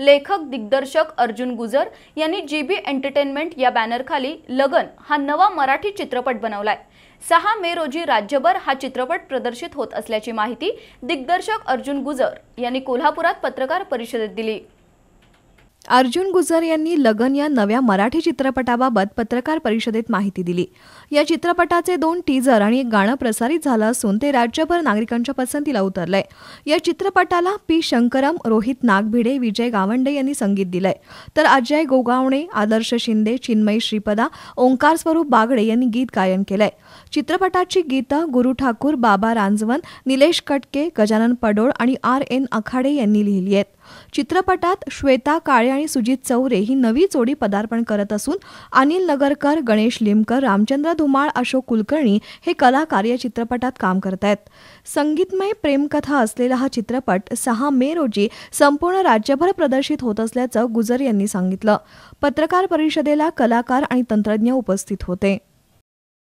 लेखक दिग्दर्शक अर्जुन गुजर यांनी जी बी एंटरटेनमेंट या बॅनरखाली लगन हा नवा मराठी चित्रपट बनवलाय सहा मे रोजी राज्यभर हा चित्रपट प्रदर्शित होत असल्याची माहिती दिग्दर्शक अर्जुन गुजर यांनी कोल्हापुरात पत्रकार परिषदेत दिली अर्जुन गुजर यांनी लगन या नव्या मराठी चित्रपटाबाबत पत्रकार परिषदेत माहिती दिली या चित्रपटाचे दोन टीजर आणि एक गाणं प्रसारित झालं असून ते राज्यभर नागरिकांच्या पसंतीला उतरलंय या चित्रपटाला पी शंकरम रोहित नागभिडे विजय गावंडे यांनी संगीत दिलंय तर अजय गोगावणे आदर्श शिंदे चिन्मय श्रीपदा ओंकार स्वरूप बागडे यांनी गीत गायन केलंय चित्रपटाची गीतं गुरु ठाकूर बाबा रांजवन निलेश कटके गजानन पडोळ आणि आर एन अखाडे यांनी लिहिली आहेत चित्रपटात श्वेता काळे आणि सुजित चौरे ही नवी जोडी पदार्पण करत असून अनिल नगरकर गणेश लिमकर रामचंद्र धुमाळ अशोक कुलकर्णी हे कलाकार या चित्रपटात काम करत आहेत संगीतमय प्रेमकथा असलेला हा चित्रपट सहा मे रोजी संपूर्ण राज्यभर प्रदर्शित होत असल्याचं गुजर यांनी सांगितलं पत्रकार परिषदेला कलाकार आणि तंत्रज्ञ उपस्थित होते